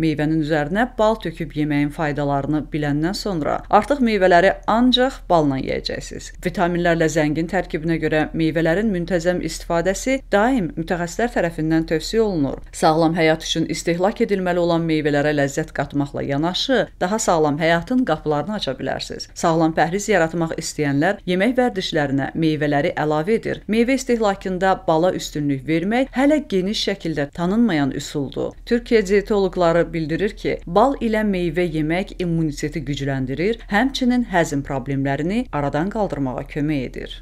Meyvənin üzərinə bal töküb yeməyin faydalarını biləndən sonra artıq meyvələri ancaq balla yeyəcəksiniz. Vitaminlərlə zəngin tərkibinə görə meyvələrin müntəzəm istifadəsi daim mütəxəssislər tərəfindən tövsiyə olunur. Sağlam həyat üçün istehlak edilməli olan meyvələrə ləzzət qatmaqla yanaşı, daha sağlam həyatın qapılarını aça bilərsiniz. Sağlam pəhriz yaratmaq istəyənlər yemək vərdişlərinə meyvələri əlavə edir. Meyvə istehlakında bala üstünlük vermək hələ geniş şəkildə tanınmayan üsuldur. Türkiyə dietoloqları Laboratovar bildirir ki, bal ilə meyvə yemək immuniteti gücləndirir, həmçinin həzm problemlərini aradan qaldırmağa kömək edir.